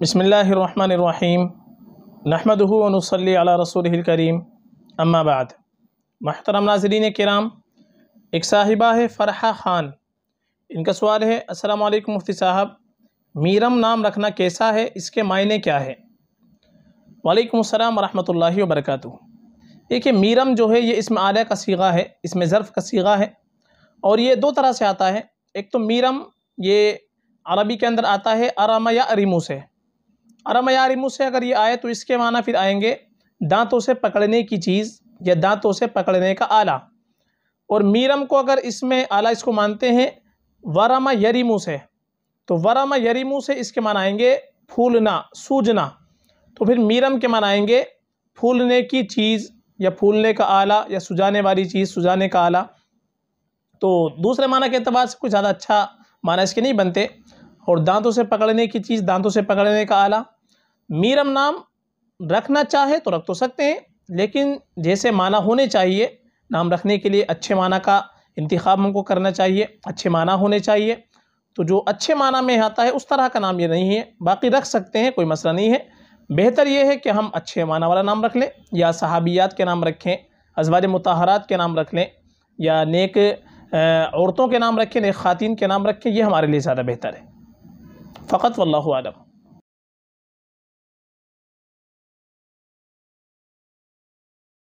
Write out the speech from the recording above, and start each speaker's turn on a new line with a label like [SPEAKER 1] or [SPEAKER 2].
[SPEAKER 1] बसमीम नहमदनसली रसूल करीम अम्माबाद महतरम नाजरीन कराम एक साहिबा है फ़रहा ख़ान इनका सवाल है अस्सलाम वालेकुम मुफ्ती साहब मीरम नाम रखना कैसा है इसके मायने क्या है वालेकुम अस्सलाम वरहमतुल्लाहि वबरकatuh देखिए मीरम जो है ये इसमें आलिया का सीगा है इसमें ज़र्फ़ का सीगा है और ये दो तरह से आता है एक तो मीरम ये अरबी के अंदर आता है अरामा या अरिमू से यारिमू से अगर ये आए तो इसके माना फिर आएंगे दांतों से पकड़ने की चीज़ या दांतों से पकड़ने का आला और मीरम को अगर इसमें आला इसको मानते हैं वरमा यरीमू से तो वरमा यरीमू से इसके आएंगे फूलना सूजना तो फिर मीरम के आएंगे फूलने की चीज़ या फूलने का आला या सुजाने वाली चीज़ सुजाने का आला तो दूसरे माना के अतबार से कुछ ज़्यादा अच्छा माना इसके नहीं बनते और दांतों से पकड़ने की चीज़ दांतों से पकड़ने का आला मीरम नाम रखना चाहे तो रख तो सकते हैं लेकिन जैसे माना होने चाहिए नाम रखने के लिए अच्छे माना का इंतखब हमको करना चाहिए अच्छे माना होने चाहिए तो जो अच्छे माना में आता है उस तरह का नाम ये नहीं है बाकी रख सकते हैं कोई मसला नहीं है बेहतर ये है कि हम अच्छे माना वाला नाम रख लें या सहाबियात के नाम रखें अजवाज मतहरात के नाम रख लें या नेक औरतों के नाम रखें नेक ख़ातिन के नाम रखें ये हमारे लिए ज़्यादा बेहतर है फ़कत वल्लम